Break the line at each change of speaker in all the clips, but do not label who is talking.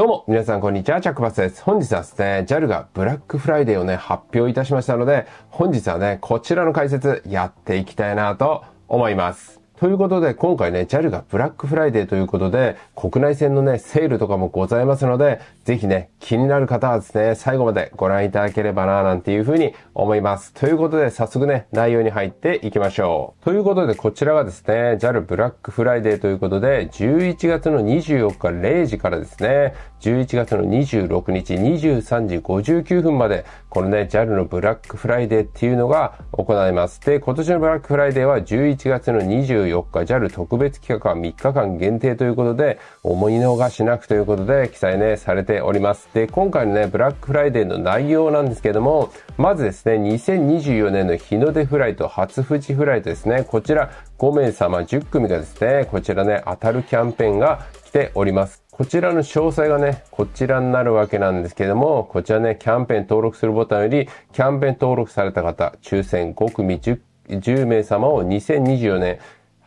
どうも、皆さんこんにちは、チャックバスです。本日はですね、JAL がブラックフライデーをね、発表いたしましたので、本日はね、こちらの解説やっていきたいなと思います。ということで、今回ね、JAL がブラックフライデーということで、国内線のね、セールとかもございますので、ぜひね、気になる方はですね、最後までご覧いただければな、なんていうふうに思います。ということで、早速ね、内容に入っていきましょう。ということで、こちらがですね、JAL ブラックフライデーということで、11月の24日0時からですね、11月の26日23時59分まで、このね、JAL のブラックフライデーっていうのが行います。で、今年のブラックフライデーは11月の24 4日 JAL 特別企画は3日間限定ということで、思い逃しなくということで記載ね、されております。で、今回のね、ブラックフライデーの内容なんですけども、まずですね、2024年の日の出フライト、初富士フライトですね、こちら5名様10組がですね、こちらね、当たるキャンペーンが来ております。こちらの詳細がね、こちらになるわけなんですけども、こちらね、キャンペーン登録するボタンより、キャンペーン登録された方、抽選5組 10, 10名様を2024年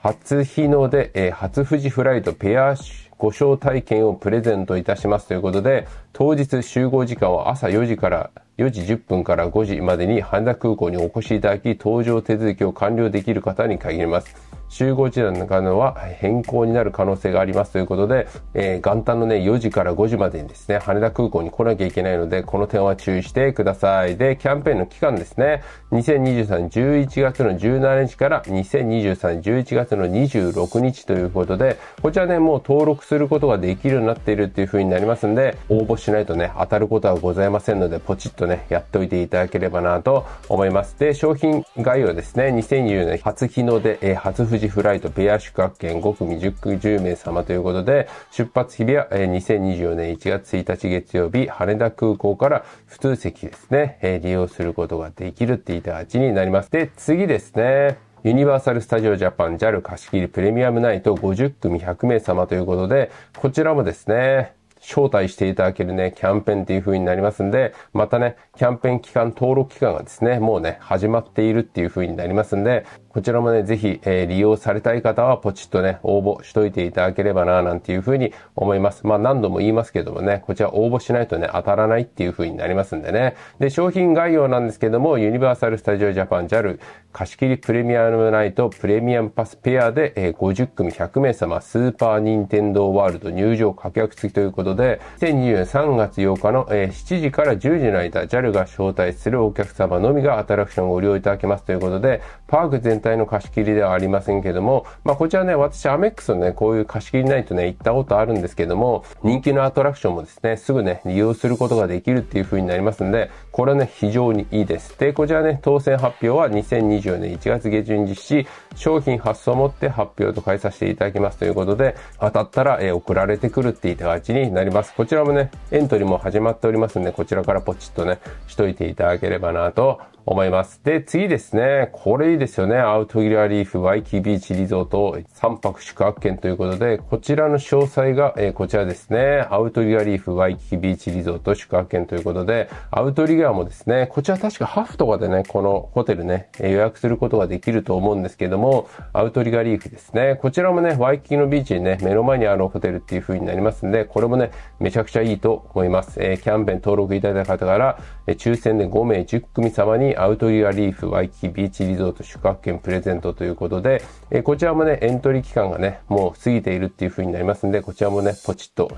初日の出、えー、初富士フライトペアご招待券をプレゼントいたしますということで、当日集合時間は朝4時から、4時10分から5時までに羽田空港にお越しいただき、搭乗手続きを完了できる方に限ります。集合時間の間は変更になる可能性がありますということで、えー、元旦のね、4時から5時までにですね、羽田空港に来なきゃいけないので、この点は注意してください。で、キャンペーンの期間ですね、2023 11月の17日から2023 11月の26日ということで、こちらね、もう登録することができるようになっているっていう風になりますんで、応募しないとね、当たることはございませんので、ポチッとね、やっておいていただければなと思います。で、商品概要ですね、2020年初日の出、えー、初富士時フライトペア宿泊券5組10組10名様ということで、出発日は、えー、2024年1月1日月曜日、羽田空港から普通席ですね、えー、利用することができるって言った形になります。で、次ですね。ユニバーサル・スタジオ・ジャパン JAL 貸し切りプレミアムナイト50組100名様ということで、こちらもですね、招待していただけるね、キャンペーンっていう風になりますんで、またね、キャンペーン期間、登録期間がですね、もうね、始まっているっていう風になりますんで、こちらもね、ぜひ、えー、利用されたい方はポチッとね、応募しといていただければな、なんていう風に思います。まあ何度も言いますけどもね、こちら応募しないとね、当たらないっていう風になりますんでね。で、商品概要なんですけども、ユニバーサル・スタジオ・ジャパン JAL 貸切プレミアムナイトプレミアムパスペアで、えー、50組100名様、スーパー・ニンテンドー・ワールド入場確約付きということで、2 0 2 3月8日の、えー、7時から10時の間、ルが招待するお客様のみがアトラクションをご利用いただけますということで、パーク全体の貸し切りではありませんけども、まあ、こちらね、私、アメックスのね、こういう貸し切りナイトね、行ったことあるんですけども、人気のアトラクションもですね、すぐね、利用することができるっていう風になりますんで、これね、非常にいいです。で、こちらね、当選発表は2024年1月下旬実施、商品発送をもって発表と変えさせていただきますということで、当たったら、え送られてくるっていった形になります。こちらもね、エントリーも始まっておりますんで、こちらからポチッとね、しといていただければなと思います。で、次ですね。これいいですよね。アウトギラリーフワイキビーチリゾート3泊宿泊券ということで、こちらの詳細が、えー、こちらですね。アウトギアリーフワイキビーチリゾート宿泊券ということで、アウトリガーもですね、こちら確かハフとかでね、このホテルね、予約することができると思うんですけども、アウトリガーリーフですね。こちらもね、ワイキキのビーチにね、目の前にあるホテルっていう風になりますんで、これもね、めちゃくちゃいいと思います。えー、キャンペーン登録いただいた方から、えー、抽選で5名10組様にアウトリアリーフワイキキビーチリゾート宿泊券プレゼントということで、えー、こちらもね、エントリー期間がね、もう過ぎているっていう風になりますんで、こちらもね、ポチッと、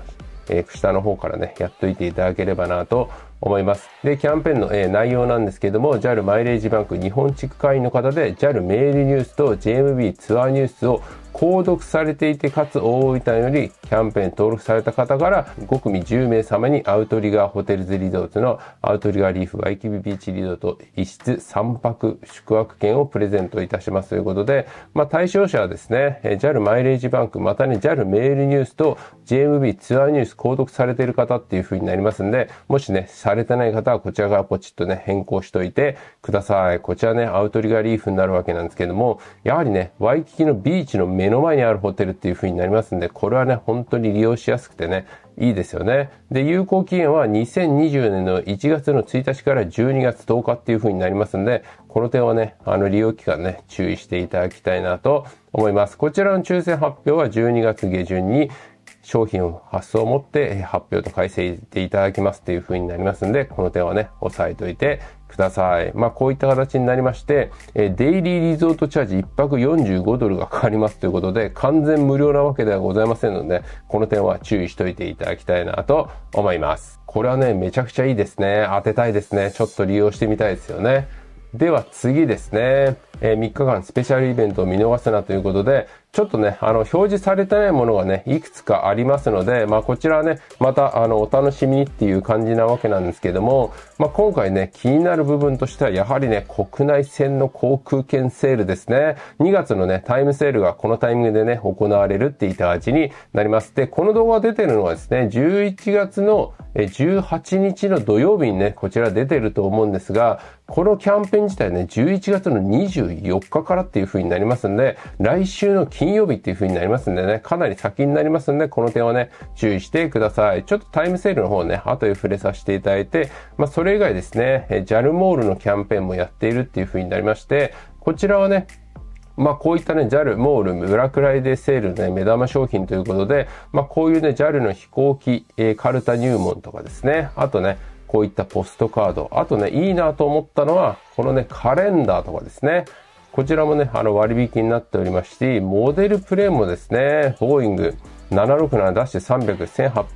えー、下の方からね、やっといていただければなと思います。で、キャンペーンの、えー、内容なんですけども、JAL マイレージバンク日本地区会員の方で JAL メールニュースと JMB ツアーニュースを購読されていてかつ大分よりキャンペーン登録された方から5組10名様にアウトリガーホテルズリゾートのアウトリガーリーフワイキビビーチリゾート一室3泊宿泊券をプレゼントいたしますということで、まあ、対象者はですね、JAL マイレージバンク、またね JAL メールニュースと JMB ツアーニュース購読されている方っていう風になりますんで、もしね、されてない方はこちら側ポチッとね、変更しといてください。こちらね、アウトリガーリーフになるわけなんですけども、やはりね、ワイキキのビーチのメ目の前にあるホテルっていう風になりますんで、これはね、本当に利用しやすくてね、いいですよね。で、有効期限は2020年の1月の1日から12月10日っていう風になりますんで、この点はね、あの利用期間ね、注意していただきたいなと思います。こちらの抽選発表は12月下旬に商品を発送をもって発表と改正していただきますというふうになりますんで、この点はね、押さえておいてください。まあ、こういった形になりまして、えデイリーリゾートチャージ1泊45ドルがかかりますということで、完全無料なわけではございませんので、この点は注意しといていただきたいなと思います。これはね、めちゃくちゃいいですね。当てたいですね。ちょっと利用してみたいですよね。では次ですね、えー、3日間スペシャルイベントを見逃すなということで、ちょっとね、あの、表示されてないものがね、いくつかありますので、まあ、こちらね、また、あの、お楽しみにっていう感じなわけなんですけども、まあ、今回ね、気になる部分としては、やはりね、国内線の航空券セールですね。2月のね、タイムセールがこのタイミングでね、行われるって言った味になります。で、この動画出てるのはですね、11月の18日の土曜日にね、こちら出てると思うんですが、このキャンペーン自体ね、11月の24日からっていう風になりますんで、来週の金曜日っていう風になりますんでね、かなり先になりますんで、この点はね、注意してください。ちょっとタイムセールの方ね、後で触れさせていただいて、まあ、それ以外ですね、JAL モールのキャンペーンもやっているっていう風になりまして、こちらはね、まあこういったね、JAL、モール、ブラクライデセールね、目玉商品ということで、まあこういうね、JAL の飛行機、えー、カルタ入門とかですね、あとね、こういったポストカード。あとね、いいなと思ったのは、このね、カレンダーとかですね。こちらもね、あの割引になっておりますし、モデルプレーンもですね、ボーイング767-300、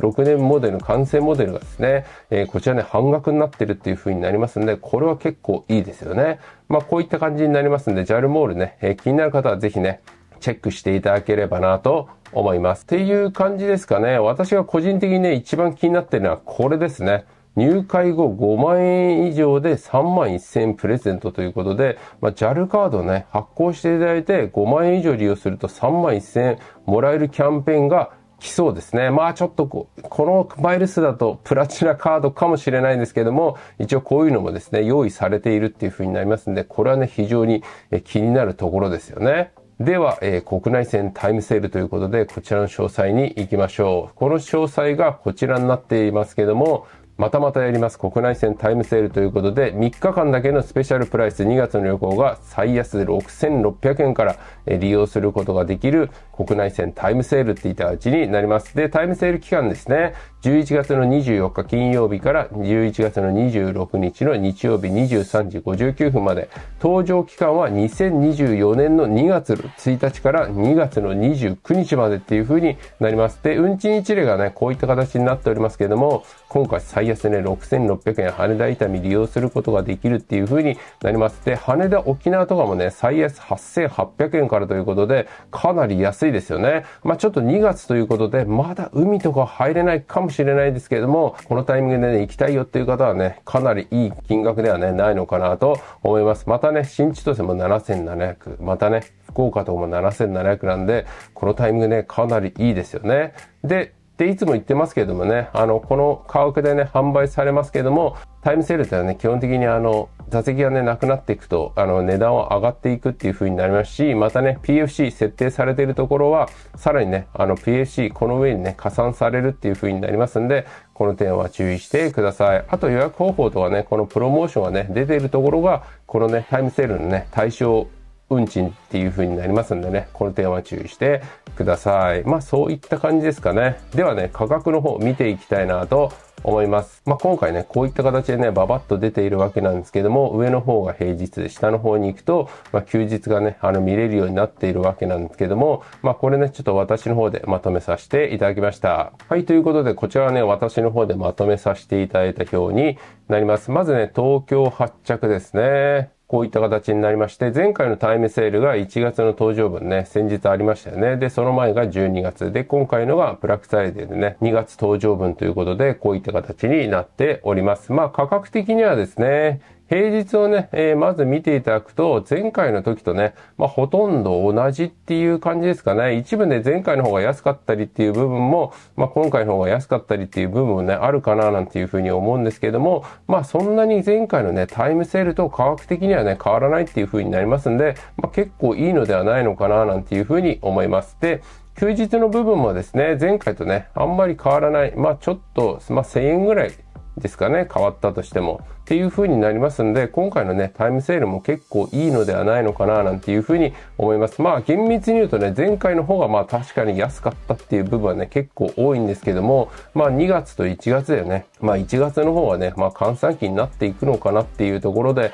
1986年モデル、完成モデルがですね、えー、こちらね、半額になってるっていう風になりますんで、これは結構いいですよね。まあ、こういった感じになりますんで、JAL モールね、えー、気になる方はぜひね、チェックしていただければなと思います。っていう感じですかね。私が個人的にね、一番気になってるのはこれですね。入会後5万円以上で3万1000円プレゼントということで、まあ、JAL カードね、発行していただいて5万円以上利用すると3万1000円もらえるキャンペーンが来そうですね。まあちょっとここのマイル数だとプラチナカードかもしれないんですけども、一応こういうのもですね、用意されているっていう風になりますんで、これはね、非常に気になるところですよね。では、えー、国内線タイムセールということで、こちらの詳細に行きましょう。この詳細がこちらになっていますけども、またまたやります。国内線タイムセールということで、3日間だけのスペシャルプライス2月の旅行が最安6600円から利用することができる国内線タイムセールっていったちになります。で、タイムセール期間ですね。11月の24日金曜日から11月の26日の日曜日23時59分まで、搭乗期間は2024年の2月1日から2月の29日までっていう風になります。で、運賃一例がね、こういった形になっておりますけれども、今回最安値、ね、6600円、羽田伊丹利用することができるっていう風になります。で、羽田沖縄とかもね、最安8800円からということで、かなり安いですよね。まあ、ちょっと2月ということで、まだ海とか入れないかもしれないですけれども、このタイミングでね、行きたいよっていう方はね、かなりいい金額ではね、ないのかなと思います。またね、新千歳も7700、またね、福岡とかも7700なんで、このタイミングね、かなりいいですよね。で、で、いつも言ってますけれどもね、あの、この価格でね、販売されますけれども、タイムセールってのはね、基本的にあの、座席がね、なくなっていくと、あの、値段は上がっていくっていう風になりますし、またね、PFC 設定されているところは、さらにね、あの、PFC この上にね、加算されるっていう風になりますんで、この点は注意してください。あと予約方法とかね、このプロモーションがね、出ているところが、このね、タイムセールのね、対象運賃っていう風になりますんでね、この点は注意してください。まあそういった感じですかね。ではね、価格の方見ていきたいなと思います。まあ、今回ね、こういった形でね、ババッと出ているわけなんですけども、上の方が平日で、下の方に行くと、まあ、休日がね、あの、見れるようになっているわけなんですけども、まあ、これね、ちょっと私の方でまとめさせていただきました。はい、ということで、こちらはね、私の方でまとめさせていただいた表になります。まずね、東京発着ですね。こういった形になりまして、前回のタイムセールが1月の登場分ね、先日ありましたよね。で、その前が12月。で、今回のがブラックサイデーでね、2月登場分ということで、こういった形になっております。まあ、価格的にはですね、平日をね、えー、まず見ていただくと、前回の時とね、まあ、ほとんど同じっていう感じですかね。一部ね、前回の方が安かったりっていう部分も、まあ、今回の方が安かったりっていう部分もね、あるかななんていうふうに思うんですけども、まあ、そんなに前回のね、タイムセールと価格的にはね、変わらないっていうふうになりますんで、まあ、結構いいのではないのかななんていうふうに思います。で、休日の部分もですね、前回とね、あんまり変わらない。まあちょっと、まあ1000円ぐらいですかね、変わったとしても。っていう風になりますんで、今回のね、タイムセールも結構いいのではないのかな、なんていう風に思います。まあ、厳密に言うとね、前回の方がまあ確かに安かったっていう部分はね、結構多いんですけども、まあ2月と1月でね、まあ1月の方はね、まあ換算期になっていくのかなっていうところで、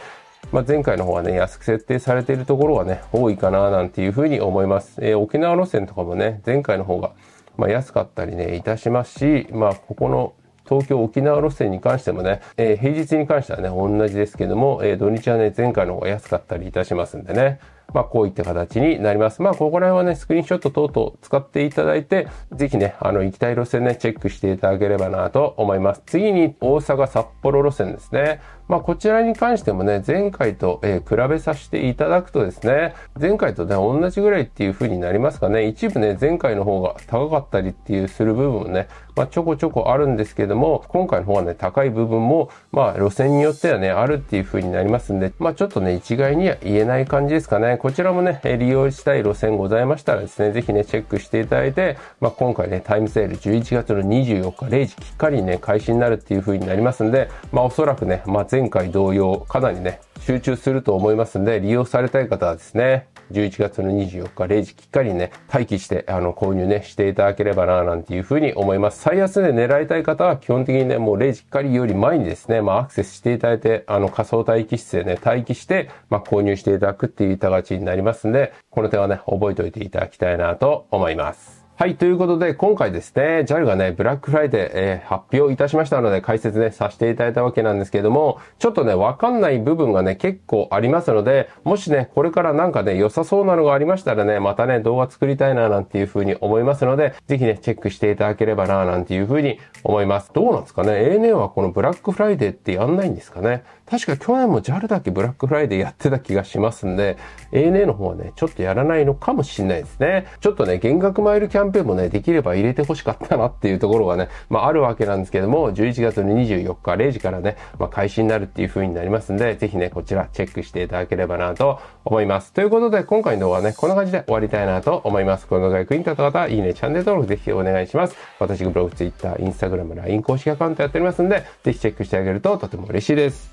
まあ、前回の方はね、安く設定されているところはね、多いかな、なんていうふうに思います。えー、沖縄路線とかもね、前回の方が、まあ、安かったりね、いたしますし、まあ、ここの東京、沖縄路線に関してもね、えー、平日に関してはね、同じですけども、えー、土日はね、前回の方が安かったりいたしますんでね。まあ、こういった形になります。まあ、ここら辺はね、スクリーンショット等々使っていただいて、ぜひね、あの、行きたい路線ね、チェックしていただければなと思います。次に、大阪札幌路線ですね。まあ、こちらに関してもね、前回と、え比べさせていただくとですね、前回とね、同じぐらいっていう風になりますかね、一部ね、前回の方が高かったりっていうする部分もね、まあ、ちょこちょこあるんですけども、今回の方がね、高い部分も、まあ、路線によってはね、あるっていう風になりますんで、まあ、ちょっとね、一概には言えない感じですかね。こちらもね、利用したい路線ございましたらですね、ぜひね、チェックしていただいて、まあ、今回ね、タイムセール11月の24日0時きっかりね、開始になるっていう風になりますんで、まあ、おそらくね、まあ、前回同様、かなりね、集中すると思いますんで、利用されたい方はですね、11月の24日0時きっかりね、待機して、あの、購入ね、していただければな、なんていうふうに思います。最安値狙いたい方は、基本的にね、もう0時きっかりより前にですね、まあ、アクセスしていただいて、あの、仮想待機室でね、待機して、まあ、購入していただくっていう形になりますんで、この点はね、覚えておいていただきたいなと思います。はい、ということで、今回ですね、JAL がね、ブラックフライデー、えー、発表いたしましたので、解説ね、させていただいたわけなんですけれども、ちょっとね、わかんない部分がね、結構ありますので、もしね、これからなんかね、良さそうなのがありましたらね、またね、動画作りたいな、なんていう風に思いますので、ぜひね、チェックしていただければな、なんていう風に思います。どうなんですかね ?ANA はこのブラックフライデーってやんないんですかね確か去年も JAL だけブラックフライデーやってた気がしますんで、ANA の方はね、ちょっとやらないのかもしれないですね。ちょっとね、減額マイルキャンンペーンもね、できれば入れて欲しかったなっていうところがね、まああるわけなんですけども、11月の24日0時からね、まあ開始になるっていう風になりますんで、ぜひね、こちらチェックしていただければなと思います。ということで、今回の動画はね、こんな感じで終わりたいなと思います。この動画が役に立った方、は、いいね、チャンネル登録ぜひお願いします。私、ブログ、ツイッター、インスタグラム、LINE 公式アカウントやっておりますんで、ぜひチェックしてあげるととても嬉しいです。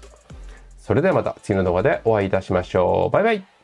それではまた次の動画でお会いいたしましょう。バイバイ